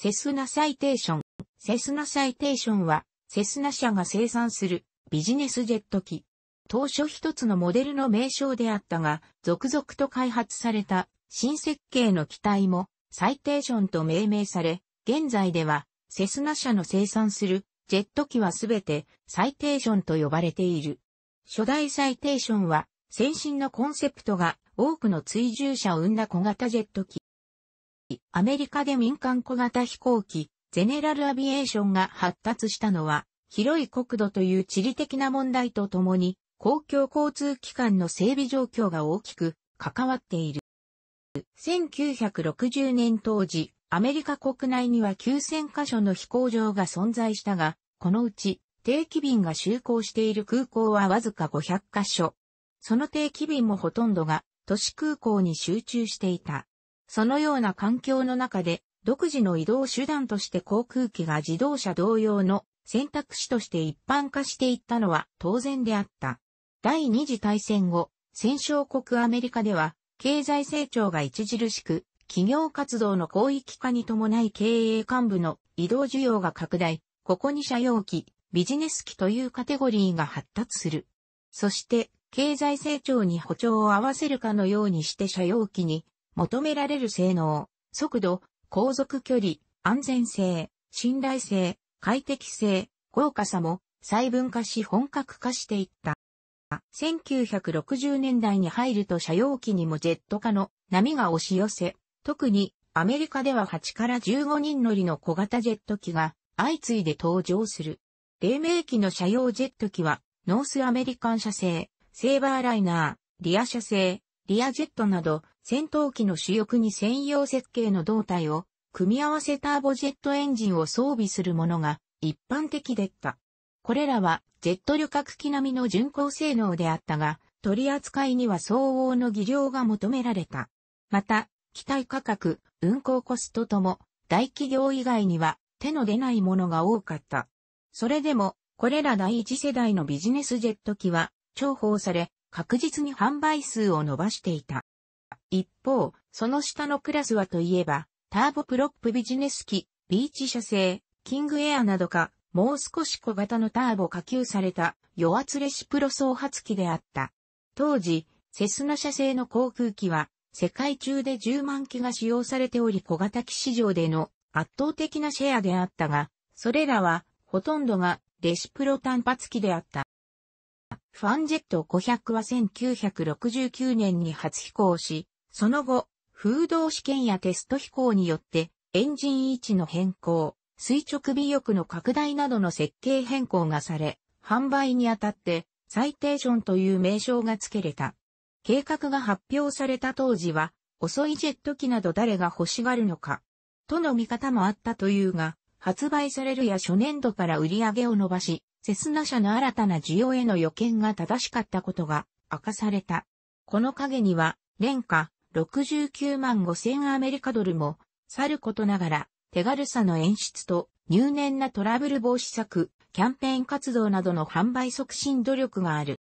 セスナサイテーション。セスナサイテーションは、セスナ社が生産するビジネスジェット機。当初一つのモデルの名称であったが、続々と開発された新設計の機体もサイテーションと命名され、現在ではセスナ社の生産するジェット機はすべてサイテーションと呼ばれている。初代サイテーションは先進のコンセプトが多くの追従者を生んだ小型ジェット機。アメリカで民間小型飛行機、ゼネラルアビエーションが発達したのは、広い国土という地理的な問題とともに、公共交通機関の整備状況が大きく関わっている。1960年当時、アメリカ国内には9000カ所の飛行場が存在したが、このうち定期便が就航している空港はわずか500カ所。その定期便もほとんどが都市空港に集中していた。そのような環境の中で、独自の移動手段として航空機が自動車同様の選択肢として一般化していったのは当然であった。第二次大戦後、戦勝国アメリカでは、経済成長が著しく、企業活動の広域化に伴い経営幹部の移動需要が拡大、ここに車用機、ビジネス機というカテゴリーが発達する。そして、経済成長に歩調を合わせるかのようにして車用機に求められる性能、速度、航続距離、安全性、信頼性、快適性、豪華さも細分化し本格化していった。1960年代に入ると車用機にもジェット化の波が押し寄せ、特にアメリカでは8から15人乗りの小型ジェット機が相次いで登場する。黎明期の車用ジェット機はノースアメリカン社製、セーバーライナー、リア社製、リアジェットなど戦闘機の主翼に専用設計の胴体を組み合わせターボジェットエンジンを装備するものが一般的でった。これらはジェット旅客機並みの巡航性能であったが、取り扱いには相応の技量が求められた。また、機体価格、運航コストとも、大企業以外には手の出ないものが多かった。それでも、これら第一世代のビジネスジェット機は重宝され、確実に販売数を伸ばしていた。一方、その下のクラスはといえば、ターボプロップビジネス機、ビーチ社製、キングエアなどか、もう少し小型のターボ下級された、与圧レシプロ創発機であった。当時、セスナ社製の航空機は、世界中で10万機が使用されており小型機市場での圧倒的なシェアであったが、それらは、ほとんどがレシプロ単発機であった。ファンジェット500は1969年に初飛行し、その後、風洞試験やテスト飛行によって、エンジン位置の変更、垂直尾翼の拡大などの設計変更がされ、販売にあたって、サイテーションという名称が付けれた。計画が発表された当時は、遅いジェット機など誰が欲しがるのか、との見方もあったというが、発売されるや初年度から売り上げを伸ばし、セスナ社の新たな需要への予見が正しかったことが明かされた。この影には、廉価69万5千アメリカドルも、さることながら、手軽さの演出と入念なトラブル防止策、キャンペーン活動などの販売促進努力がある。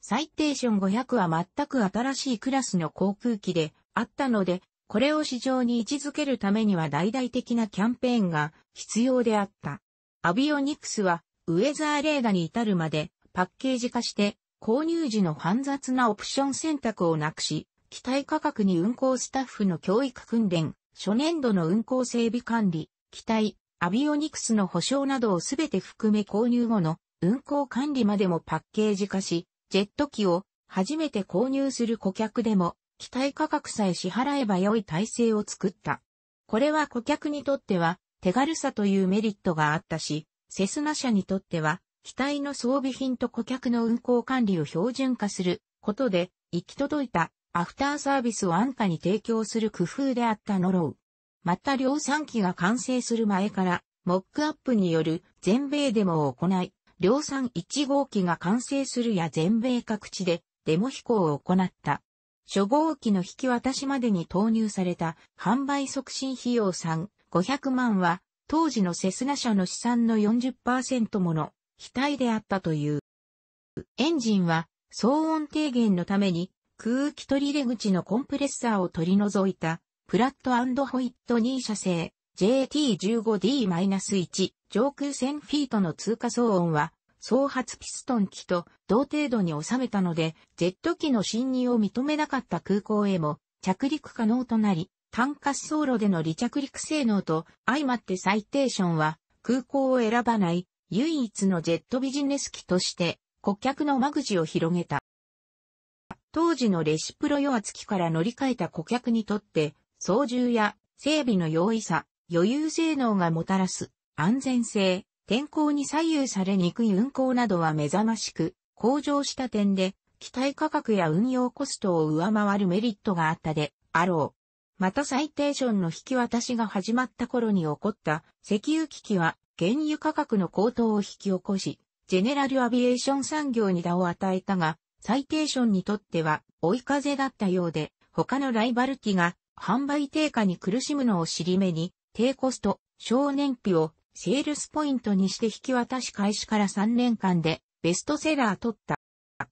サイテーション500は全く新しいクラスの航空機であったので、これを市場に位置づけるためには大々的なキャンペーンが必要であった。アビオニクスはウェザーレーダに至るまでパッケージ化して購入時の煩雑なオプション選択をなくし、機体価格に運航スタッフの教育訓練、初年度の運航整備管理、機体、アビオニクスの保証などをすべて含め購入後の運航管理までもパッケージ化し、ジェット機を初めて購入する顧客でも、機体価格さえ支払えば良い体制を作った。これは顧客にとっては手軽さというメリットがあったし、セスナ社にとっては、機体の装備品と顧客の運航管理を標準化することで、行き届いたアフターサービスを安価に提供する工夫であったノロウ。また量産機が完成する前から、モックアップによる全米デモを行い、量産1号機が完成するや全米各地でデモ飛行を行った。初号機の引き渡しまでに投入された販売促進費用3、500万は当時のセスナ社の資産の40%もの非体であったという。エンジンは騒音低減のために空気取り出口のコンプレッサーを取り除いたプラットホイットニー社製 JT15D-1 上空1000フィートの通過騒音は総発ピストン機と同程度に収めたのでジェット機の侵入を認めなかった空港へも着陸可能となり単滑走路での離着陸性能と相まってサイテーションは空港を選ばない唯一のジェットビジネス機として顧客の間口を広げた。当時のレシプロ与圧機から乗り換えた顧客にとって操縦や整備の容易さ、余裕性能がもたらす安全性、天候に左右されにくい運航などは目覚ましく向上した点で機体価格や運用コストを上回るメリットがあったであろう。またサイテーションの引き渡しが始まった頃に起こった石油危機は原油価格の高騰を引き起こし、ジェネラルアビエーション産業に打を与えたが、サイテーションにとっては追い風だったようで、他のライバル機が販売低下に苦しむのを尻目に、低コスト、省燃費をセールスポイントにして引き渡し開始から3年間でベストセラー取った。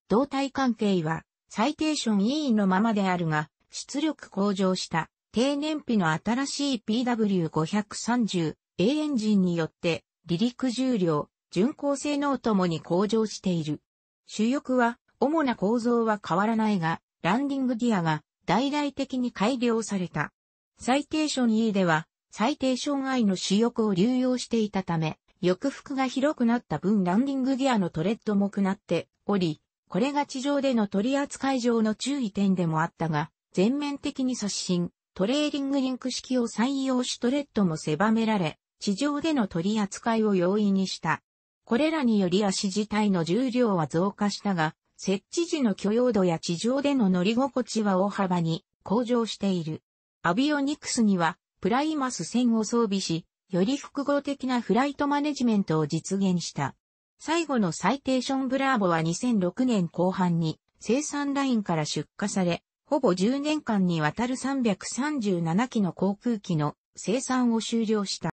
動体関係はサイテーション員のままであるが、出力向上した。低燃費の新しい PW530A エンジンによって、離陸重量、巡航性能ともに向上している。主翼は、主な構造は変わらないが、ランディングギアが大々的に改良された。サイテーション E では、サイテーション I の主翼を流用していたため、翼腹が広くなった分ランディングギアのトレッドもくなっており、これが地上での取扱い上の注意点でもあったが、全面的に刷新、トレーリングリンク式を採用しトレッドも狭められ、地上での取り扱いを容易にした。これらにより足自体の重量は増加したが、設置時の許容度や地上での乗り心地は大幅に向上している。アビオニクスにはプライマス1000を装備し、より複合的なフライトマネジメントを実現した。最後のサイテーションブラーボは2006年後半に生産ラインから出荷され、ほぼ10年間にわたる337機の航空機の生産を終了した。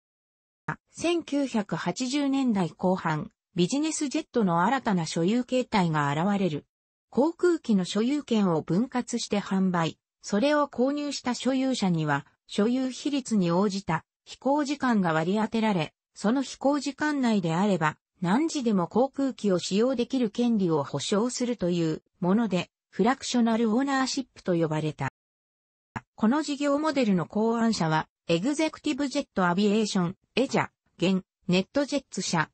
1980年代後半、ビジネスジェットの新たな所有形態が現れる。航空機の所有権を分割して販売、それを購入した所有者には、所有比率に応じた飛行時間が割り当てられ、その飛行時間内であれば、何時でも航空機を使用できる権利を保障するというもので、フラクショナルオーナーシップと呼ばれた。この事業モデルの考案者は、エグゼクティブジェットアビエーション、エジャ、現、ネットジェッツ社。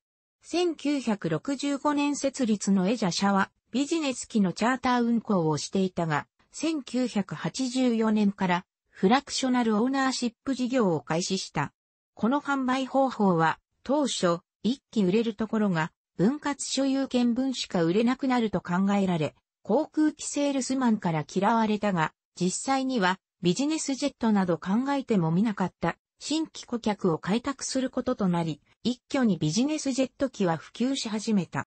1965年設立のエジャ社は、ビジネス機のチャーター運行をしていたが、1984年からフラクショナルオーナーシップ事業を開始した。この販売方法は当初1機売れるところが分割所有権分しか売れなくなると考えられ、航空機セールスマンから嫌われたが、実際にはビジネスジェットなど考えてもみなかった新規顧客を開拓することとなり、一挙にビジネスジェット機は普及し始めた。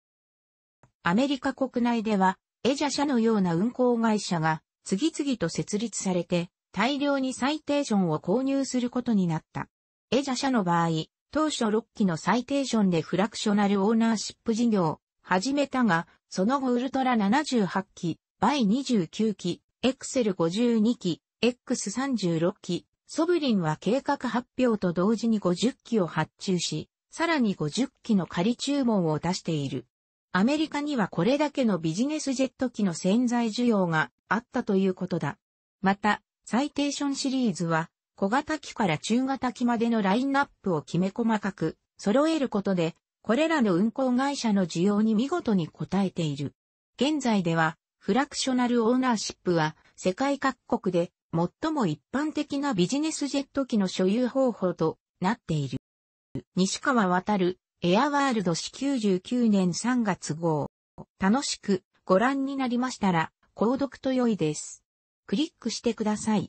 アメリカ国内では、エジャ社のような運航会社が次々と設立されて、大量にサイテーションを購入することになった。エジャ社の場合、当初6機のサイテーションでフラクショナルオーナーシップ事業、始めたが、その後ウルトラ78機、バイ29機、エクセル52機、X36 機、ソブリンは計画発表と同時に50機を発注し、さらに50機の仮注文を出している。アメリカにはこれだけのビジネスジェット機の潜在需要があったということだ。また、サイテーションシリーズは小型機から中型機までのラインナップをきめ細かく揃えることでこれらの運行会社の需要に見事に応えている。現在では、フラクショナルオーナーシップは、世界各国で最も一般的なビジネスジェット機の所有方法となっている。西川渡る、エアワールド市99年3月号。楽しくご覧になりましたら、購読と良いです。クリックしてください。